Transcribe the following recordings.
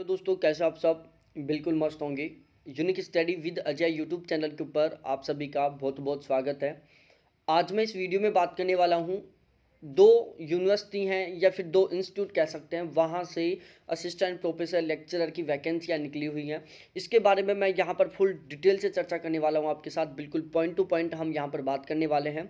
तो दोस्तों कैसे आप सब बिल्कुल मस्त होंगे unique study with Ajay YouTube channel के ऊपर आप सभी का बहुत बहुत स्वागत है आज मैं इस वीडियो में बात करने वाला हूँ दो यूनिवर्सिटी हैं या फिर दो इंस्टीट्यूट कह सकते हैं वहाँ से असिस्टेंट प्रोफेसर लेक्चरर की वैकेंसियाँ निकली हुई हैं इसके बारे में मैं यहाँ पर फुल डिटेल से चर्चा करने वाला हूँ आपके साथ बिल्कुल पॉइंट टू पॉइंट हम यहाँ पर बात करने वाले हैं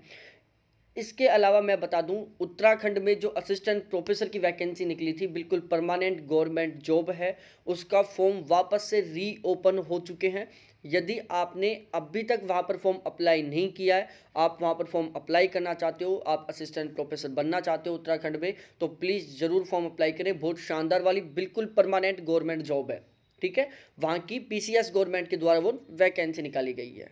इसके अलावा मैं बता दूं उत्तराखंड में जो असिस्टेंट प्रोफेसर की वैकेंसी निकली थी बिल्कुल परमानेंट गवर्नमेंट जॉब है उसका फॉर्म वापस से रीओपन हो चुके हैं यदि आपने अभी तक वहाँ पर फॉर्म अप्लाई नहीं किया है आप वहाँ पर फॉर्म अप्लाई करना चाहते हो आप असिस्टेंट प्रोफेसर बनना चाहते हो उत्तराखंड में तो प्लीज़ ज़रूर फॉर्म अप्लाई करें बहुत शानदार वाली बिल्कुल परमानेंट गवर्नमेंट जॉब है ठीक है वहाँ की पी गवर्नमेंट के द्वारा वो वैकेंसी निकाली गई है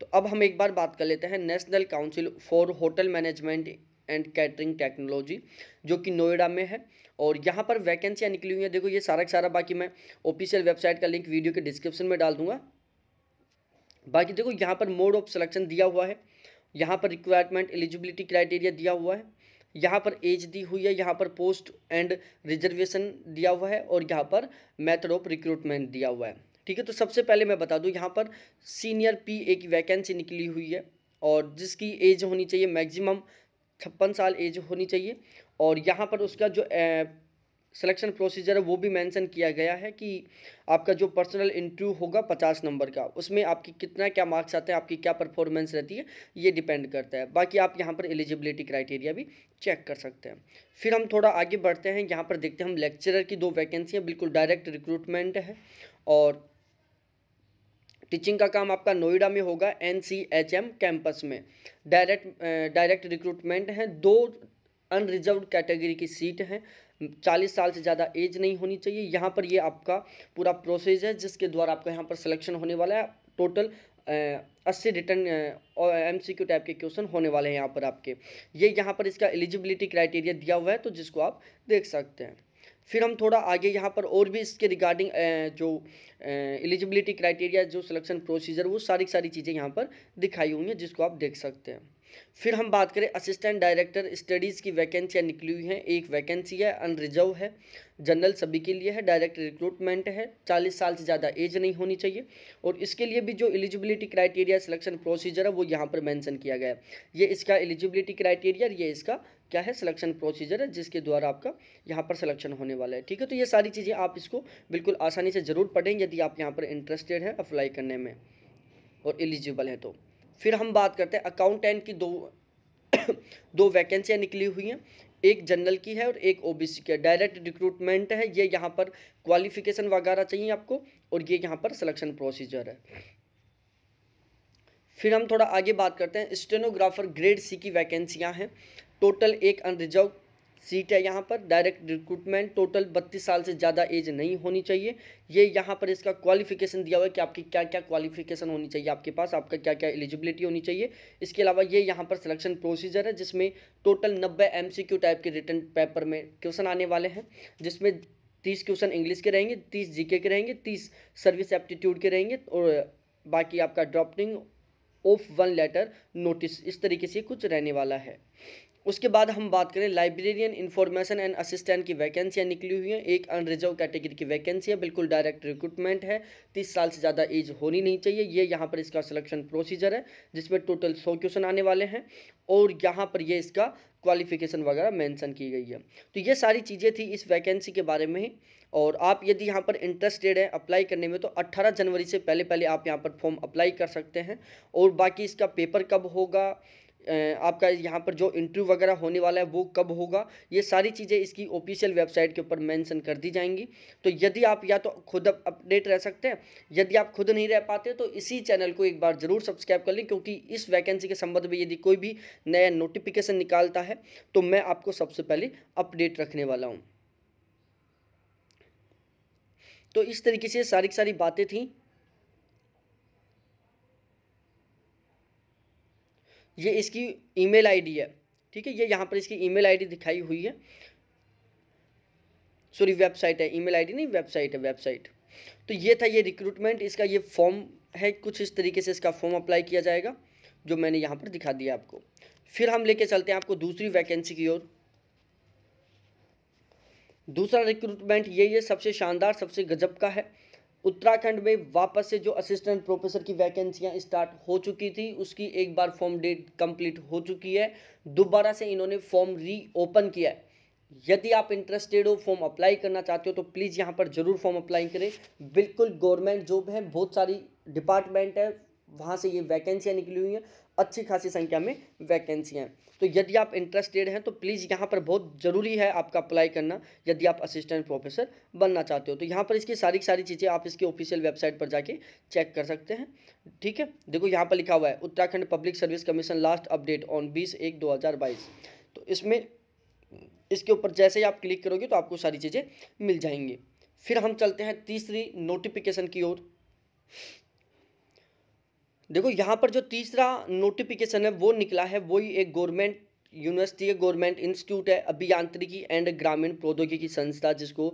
तो अब हम एक बार बात कर लेते हैं national council for hotel management and catering technology जो कि नोएडा में है और यहाँ पर वैकेंसियाँ निकली हुई हैं देखो ये सारा का सारा बाकी मैं ऑफिशियल वेबसाइट का लिंक वीडियो के डिस्क्रिप्शन में डाल दूंगा बाकी देखो यहाँ पर मोड ऑफ सिलेक्शन दिया हुआ है यहाँ पर रिक्वायरमेंट एलिजिबिलिटी क्राइटेरिया दिया हुआ है यहाँ पर एज दी हुई है यहाँ पर पोस्ट एंड रिजर्वेशन दिया हुआ है और यहाँ पर मेथड ऑफ रिक्रूटमेंट दिया हुआ है ठीक है तो सबसे पहले मैं बता दूँ यहाँ पर सीनियर ए की वैकेंसी निकली हुई है और जिसकी एज होनी चाहिए मैक्सिमम छप्पन साल एज होनी चाहिए और यहाँ पर उसका जो सिलेक्शन प्रोसीजर है वो भी मेंशन किया गया है कि आपका जो पर्सनल इंटरव्यू होगा पचास नंबर का उसमें आपकी कितना क्या मार्क्स आते हैं आपकी क्या परफॉर्मेंस रहती है ये डिपेंड करता है बाकी आप यहाँ पर एलिजिबिलिटी क्राइटेरिया भी चेक कर सकते हैं फिर हम थोड़ा आगे बढ़ते हैं यहाँ पर देखते हैं हम लेक्चरर की दो वैकेंसी हैं बिल्कुल डायरेक्ट रिक्रूटमेंट है और टीचिंग का काम आपका नोएडा में होगा एन कैंपस में डायरेक्ट डायरेक्ट रिक्रूटमेंट है दो अनरिजर्व कैटेगरी की सीट है चालीस साल से ज़्यादा एज नहीं होनी चाहिए यहाँ पर ये आपका पूरा प्रोसेस है जिसके द्वारा आपका यहाँ पर सिलेक्शन होने वाला है टोटल अस्सी रिटर्न और एम सी क्यू टाइप के क्वेश्चन होने वाले हैं यहाँ पर आपके ये यहाँ पर इसका एलिजिबिलिटी क्राइटेरिया दिया हुआ है तो जिसको आप देख सकते हैं फिर हम थोड़ा आगे यहाँ पर और भी इसके रिगार्डिंग जो एलिजिबिलिटी क्राइटेरिया जो सिलेक्शन प्रोसीजर वो सारी सारी चीज़ें यहाँ पर दिखाई हुई हैं जिसको आप देख सकते हैं फिर हम बात करें असिस्टेंट डायरेक्टर स्टडीज़ की वैकेंसियाँ निकली हुई हैं एक वैकेंसी है अनरिजर्व है जनरल सभी के लिए है डायरेक्ट रिक्रूटमेंट है चालीस साल से ज़्यादा एज नहीं होनी चाहिए और इसके लिए भी जो एलिजिबिलिटी क्राइटेरिया सिलेक्शन प्रोसीजर है वो यहाँ पर मैंसन किया गया है ये इसका एलिजिबिलिटी क्राइटेरिया ये इसका क्या है सिलेक्शन प्रोसीजर है जिसके द्वारा आपका यहाँ पर सिलेक्शन होने वाला है ठीक है तो ये सारी चीज़ें आप इसको बिल्कुल आसानी से ज़रूर पढ़ें यदि आप यहाँ पर इंटरेस्टेड हैं अप्लाई करने में और एलिजिबल हैं तो फिर हम बात करते हैं अकाउंटेंट की दो दो वैकेंसियाँ निकली हुई हैं एक जनरल की है और एक ओबीसी की है डायरेक्ट रिक्रूटमेंट है ये यहाँ पर क्वालिफिकेशन वगैरह चाहिए आपको और ये यहाँ पर सिलेक्शन प्रोसीजर है फिर हम थोड़ा आगे बात करते हैं स्टेनोग्राफर ग्रेड सी की वैकेंसियाँ हैं टोटल एक अनरिजर्व सीट है यहाँ पर डायरेक्ट रिक्रूटमेंट टोटल बत्तीस साल से ज़्यादा एज नहीं होनी चाहिए ये यहाँ पर इसका क्वालिफिकेशन दिया हुआ है कि आपकी क्या क्या क्वालिफिकेशन होनी चाहिए आपके पास आपका क्या क्या एलिजिबिलिटी होनी चाहिए इसके अलावा ये यहाँ पर सिलेक्शन प्रोसीजर है जिसमें टोटल नब्बे एम टाइप के रिटर्न पेपर में क्वेश्चन आने वाले हैं जिसमें तीस क्वेश्चन इंग्लिश के रहेंगे तीस जी के रहेंगे तीस सर्विस एप्टीट्यूड के रहेंगे और बाकी आपका dropping of one letter notice इस तरीके से कुछ रहने वाला है उसके बाद हम बात करें लाइब्रेरियन इन्फॉर्मेशन एंड असिस्टेंट की वैकेंसियाँ निकली हुई हैं एक अनरिजर्व कैटेगरी की वैकेंसी है बिल्कुल डायरेक्ट रिक्रूटमेंट है तीस साल से ज़्यादा एज होनी नहीं चाहिए ये यहाँ पर इसका सिलेक्शन प्रोसीजर है जिसमें टोटल सौ क्वेश्चन आने वाले हैं और यहाँ पर ये इसका क्वालिफिकेशन वगैरह मेंशन की गई है तो ये सारी चीज़ें थी इस वैकेंसी के बारे में और आप यदि यहाँ पर इंटरेस्टेड हैं अप्लाई करने में तो 18 जनवरी से पहले पहले आप यहाँ पर फॉर्म अप्लाई कर सकते हैं और बाकी इसका पेपर कब होगा आपका यहाँ पर जो इंटरव्यू वगैरह होने वाला है वो कब होगा ये सारी चीज़ें इसकी ऑफिशियल वेबसाइट के ऊपर मेंशन कर दी जाएंगी तो यदि आप या तो खुद अपडेट रह सकते हैं यदि आप खुद नहीं रह पाते तो इसी चैनल को एक बार ज़रूर सब्सक्राइब कर लें क्योंकि इस वैकेंसी के संबंध में यदि कोई भी नया नोटिफिकेशन निकालता है तो मैं आपको सबसे पहले अपडेट रखने वाला हूँ तो इस तरीके से सारी की सारी बातें थी ये इसकी ईमेल आईडी है ठीक है ये यहाँ पर इसकी ईमेल आईडी दिखाई हुई है सॉरी वेबसाइट है ईमेल आईडी नहीं वेबसाइट है वेबसाइट तो ये था ये रिक्रूटमेंट इसका ये फॉर्म है कुछ इस तरीके से इसका फॉर्म अप्लाई किया जाएगा जो मैंने यहाँ पर दिखा दिया आपको फिर हम लेके चलते हैं आपको दूसरी वैकेंसी की ओर दूसरा रिक्रूटमेंट ये ये सबसे शानदार सबसे गजब का है उत्तराखंड में वापस से जो असिस्टेंट प्रोफेसर की वैकेंसियां स्टार्ट हो चुकी थी उसकी एक बार फॉर्म डेट कंप्लीट हो चुकी है दोबारा से इन्होंने फॉर्म रीओपन किया है यदि आप इंटरेस्टेड हो फॉर्म अप्लाई करना चाहते हो तो प्लीज़ यहाँ पर ज़रूर फॉर्म अप्लाई करें बिल्कुल गवर्नमेंट जॉब है बहुत सारी डिपार्टमेंट है वहाँ से ये वैकेंसियाँ निकली हुई हैं अच्छी खासी संख्या में वैकेंसियाँ हैं तो यदि आप इंटरेस्टेड हैं तो प्लीज़ यहाँ पर बहुत ज़रूरी है आपका अप्लाई करना यदि आप असिस्टेंट प्रोफेसर बनना चाहते हो तो यहाँ पर इसकी सारी सारी चीज़ें आप इसके ऑफिशियल वेबसाइट पर जाके चेक कर सकते हैं ठीक है देखो यहाँ पर लिखा हुआ है Uttarakhand public service commission last update on बीस एक दो हज़ार बाईस तो इसमें इसके ऊपर जैसे ही आप क्लिक करोगे तो आपको सारी चीज़ें मिल जाएंगी फिर हम चलते हैं तीसरी नोटिफिकेशन की ओर देखो यहाँ पर जो तीसरा नोटिफिकेशन है वो निकला है वही एक गवर्नमेंट यूनिवर्सिटी है गवर्नमेंट इंस्टीट्यूट है अभियांत्रिकी एंड ग्रामीण प्रौद्योगिकी संस्था जिसको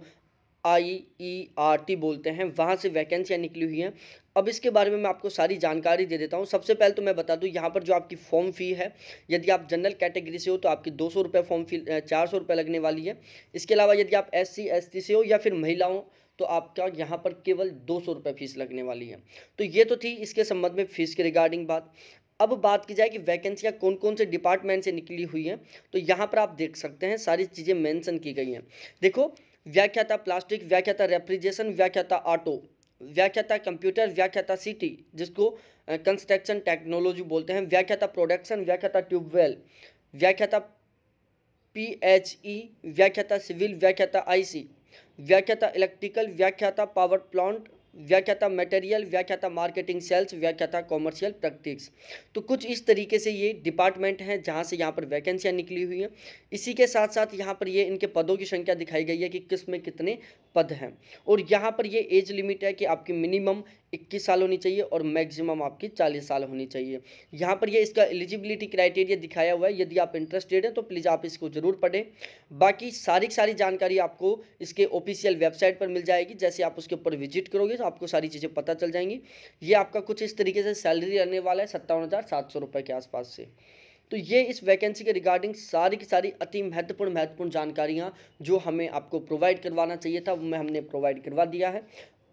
आई ई आर टी बोलते हैं वहाँ से वैकेंसियाँ निकली हुई हैं अब इसके बारे में मैं आपको सारी जानकारी दे देता हूँ सबसे पहले तो मैं बता दूँ यहाँ पर जो आपकी फॉर्म फ़ी है यदि आप जनरल कैटेगरी से हो तो आपकी दो सौ रुपये फॉर्म फ़ी चार सौ रुपये लगने वाली है इसके अलावा यदि आप एस सी एस टी से हो या फिर महिलाओं तो आपका यहाँ पर केवल दो सौ रुपये फ़ीस लगने वाली है तो ये तो थी इसके संबंध में फ़ीस के रिगार्डिंग बात अब बात की जाए कि वैकेंसियाँ कौन कौन से डिपार्टमेंट से निकली हुई हैं तो यहाँ पर आप देख सकते हैं सारी चीज़ें मेंशन की गई हैं देखो व्याख्याता प्लास्टिक व्याख्याता रेफ्रिजरेशन व्याख्याता ऑटो व्याख्याता कंप्यूटर व्याख्याता सिटी जिसको कंस्ट्रक्शन टेक्नोलॉजी बोलते हैं व्याख्याता प्रोडक्शन व्याख्याता ट्यूबवेल व्याख्याता पी एच ई व्याख्याता सिविल व्याख्याता आईसी व्याख्याता इलेक्ट्रिकल व्याख्याता पावर प्लांट व्याख्याता मटेरियल व्याख्याता मार्केटिंग सेल्स व्याख्याता कॉमर्शियल प्रैक्टिक्स तो कुछ इस तरीके से ये डिपार्टमेंट हैं जहाँ से यहाँ पर वैकेंसियाँ निकली हुई हैं इसी के साथ साथ यहाँ पर ये इनके पदों की संख्या दिखाई गई है कि किस में कितने पद हैं और यहाँ पर ये एज लिमिट है कि आपकी मिनिमम इक्कीस साल होनी चाहिए और मैक्सिमम आपकी चालीस साल होनी चाहिए यहाँ पर ये इसका एलिजिबिलिटी क्राइटेरिया दिखाया हुआ है यदि आप इंटरेस्टेड हैं तो प्लीज़ आप इसको ज़रूर पढ़ें बाकी सारी सारी जानकारी आपको इसके ऑफिशियल वेबसाइट पर मिल जाएगी जैसे आप उसके ऊपर विजिट करोगे तो आपको सारी चीज़ें पता चल जाएंगी ये आपका कुछ इस तरीके से सैलरी रहने वाला है सत्तावन हज़ार सात सौ रुपये के आसपास से तो ये इस वैकेंसी के रिगार्डिंग सारी की सारी अति महत्वपूर्ण महत्वपूर्ण जानकारियाँ जो हमें आपको प्रोवाइड करवाना चाहिए था वो हमने प्रोवाइड करवा दिया है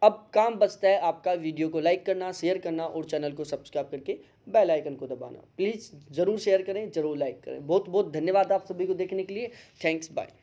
अब काम बचता है आपका वीडियो को लाइक करना शेयर करना और चैनल को सब्सक्राइब करके बेल आइकन को दबाना प्लीज़ ज़रूर शेयर करें ज़रूर लाइक करें बहुत बहुत धन्यवाद आप सभी को देखने के लिए थैंक्स बाय